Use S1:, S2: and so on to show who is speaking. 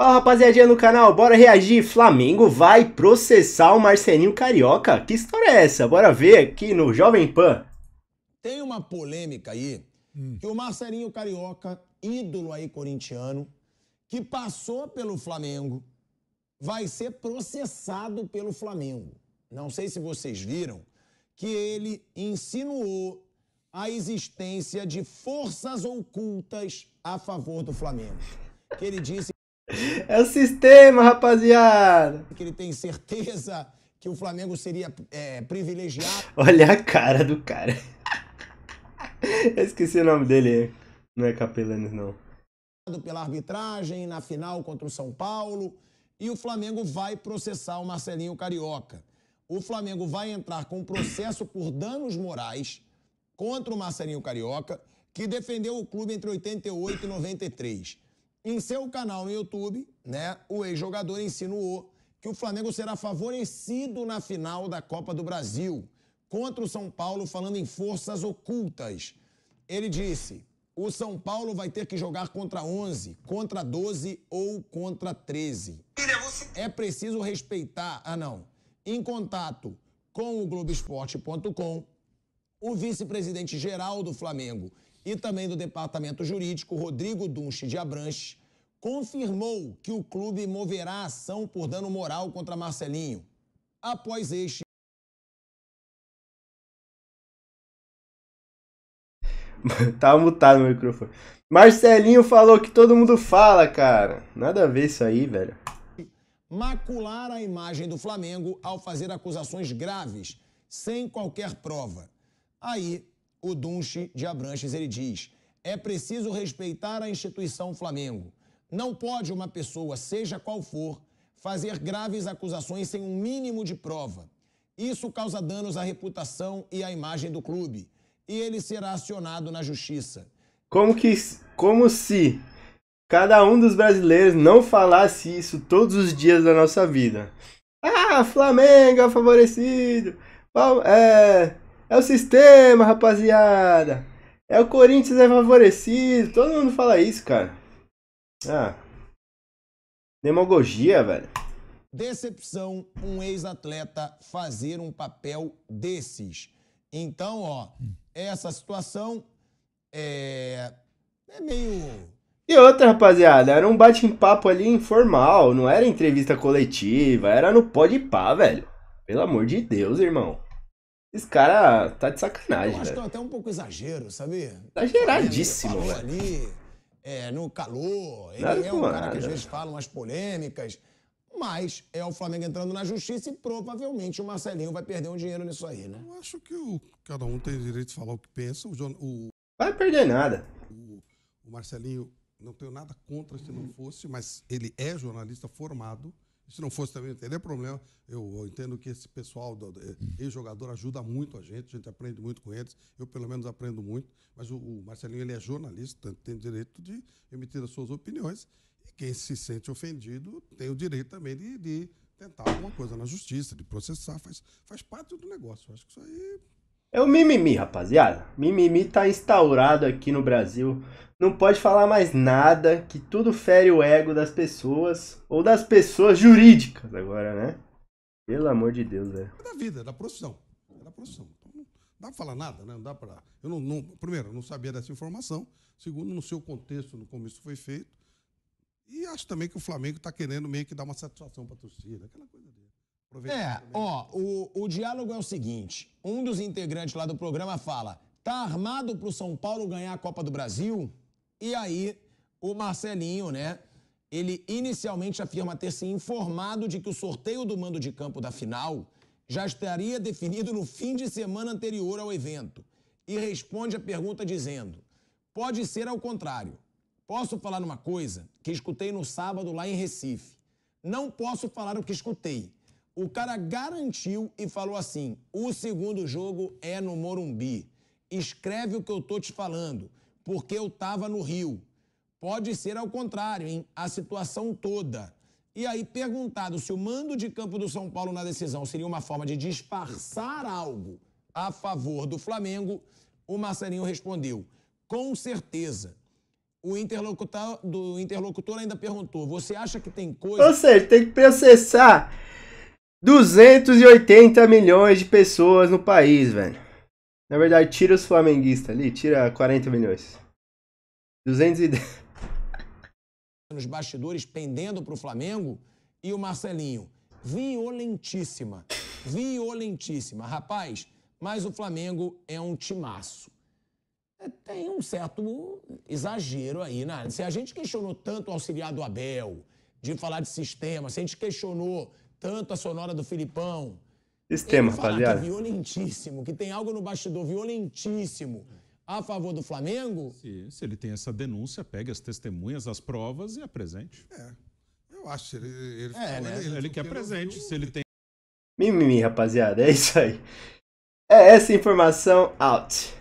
S1: Fala rapaziadinha no canal, bora reagir. Flamengo vai processar o Marcelinho Carioca? Que história é essa? Bora ver aqui no Jovem Pan.
S2: Tem uma polêmica aí hum. que o Marcelinho Carioca, ídolo aí corintiano, que passou pelo Flamengo, vai ser processado pelo Flamengo. Não sei se vocês viram que ele insinuou a existência de forças ocultas a favor do Flamengo. Que ele disse é o sistema, rapaziada. Que ele tem certeza que o Flamengo seria é, privilegiado.
S1: Olha a cara do cara. Eu esqueci o nome dele. Não é Capelanes, não.
S2: Pela arbitragem na final contra o São Paulo. E o Flamengo vai processar o Marcelinho Carioca. O Flamengo vai entrar com processo por danos morais contra o Marcelinho Carioca, que defendeu o clube entre 88 e 93. Em seu canal no YouTube, né, o ex-jogador insinuou que o Flamengo será favorecido na final da Copa do Brasil contra o São Paulo, falando em forças ocultas. Ele disse: o São Paulo vai ter que jogar contra 11, contra 12 ou contra 13. É preciso respeitar. Ah, não. Em contato com o Globoesporte.com, o vice-presidente geral do Flamengo e também do Departamento Jurídico, Rodrigo Dunche de Abranches, confirmou que o clube moverá ação por dano moral contra Marcelinho. Após este.
S1: tá mutado o microfone. Marcelinho falou que todo mundo fala, cara. Nada a ver isso aí, velho.
S2: Macular a imagem do Flamengo ao fazer acusações graves, sem qualquer prova. Aí o Dunche de Abranches, ele diz: é preciso respeitar a instituição Flamengo. Não pode uma pessoa, seja qual for, fazer graves acusações sem um mínimo de prova. Isso causa danos à reputação e à imagem do clube, e ele será acionado na justiça.
S1: Como que como se cada um dos brasileiros não falasse isso todos os dias da nossa vida? Ah, Flamengo é favorecido. É, é o sistema, rapaziada. É o Corinthians é favorecido. Todo mundo fala isso, cara. Ah. Demagogia, velho.
S2: Decepção um ex-atleta fazer um papel desses. Então, ó, essa situação é,
S1: é meio. E outra, rapaziada, era um bate-papo ali informal, não era entrevista coletiva, era no de pá, velho. Pelo amor de Deus, irmão. Esse cara tá de sacanagem. Eu acho que é
S2: até um pouco exagero, sabia? Tá Exageradíssimo, tá velho. Ali, é, no calor, ele nada é um é cara que às vezes fala umas polêmicas, mas é o Flamengo entrando na justiça e provavelmente o Marcelinho vai perder um dinheiro nisso aí, né? Eu acho que o, cada um tem direito de falar o que pensa. O, o vai perder nada. O, o Marcelinho, não tenho nada contra se não fosse, mas ele é jornalista formado. Se não fosse também, não teria problema. Eu, eu entendo que esse pessoal, do, do, eh, ex-jogador, ajuda muito a gente, a gente aprende muito com eles. Eu, pelo menos, aprendo muito. Mas o, o Marcelinho, ele é jornalista, tem direito de emitir as suas opiniões. E quem se sente ofendido tem o direito também de, de tentar alguma coisa na justiça, de processar. Faz, faz parte do negócio. Eu acho que isso aí
S1: é o mimimi, rapaziada. Mimimi tá instaurado aqui no Brasil. Não pode falar mais nada, que tudo fere o ego das pessoas, ou das pessoas jurídicas agora, né? Pelo amor de Deus, velho. É
S2: da vida, é da profissão. É da profissão. Então, não dá pra falar nada, né? Não dá pra... Eu não, não... Primeiro, eu não sabia dessa informação. Segundo, no seu contexto, no como isso foi feito. E acho também que o Flamengo tá querendo meio que dar uma satisfação pra torcida, aquela coisa dele. É, ó, o, o diálogo é o seguinte: um dos integrantes lá do programa fala, tá armado pro São Paulo ganhar a Copa do Brasil? E aí, o Marcelinho, né? Ele inicialmente afirma ter se informado de que o sorteio do mando de campo da final já estaria definido no fim de semana anterior ao evento. E responde a pergunta dizendo: pode ser ao contrário. Posso falar uma coisa que escutei no sábado lá em Recife. Não posso falar o que escutei, o cara garantiu e falou assim: o segundo jogo é no Morumbi. Escreve o que eu tô te falando, porque eu tava no Rio. Pode ser ao contrário, hein? A situação toda. E aí, perguntado se o mando de campo do São Paulo na decisão seria uma forma de disfarçar algo a favor do Flamengo, o Marcelinho respondeu: com certeza. O interlocutor, do interlocutor ainda perguntou: você acha que tem coisa.
S1: Ou seja, tem que processar 280 milhões de pessoas no país, velho. Na verdade, tira os flamenguistas ali, tira 40 milhões. 210.
S2: Nos bastidores pendendo pro Flamengo e o Marcelinho. Violentíssima. Violentíssima. Rapaz, mas o Flamengo é um timaço. É, tem um certo exagero aí, né? Se a gente questionou tanto o auxiliar do Abel, de falar de sistema, se a gente questionou tanto a sonora do Filipão. sistema rapaziada. Que é violentíssimo, que tem algo no bastidor violentíssimo a favor do Flamengo. Se, se ele tem essa denúncia, pegue as testemunhas, as provas e apresente. É. Eu acho. Ele, ele, é, né? ele, ele quer presente. Se ele tem.
S1: Mimimi, rapaziada. É isso aí. É essa informação out.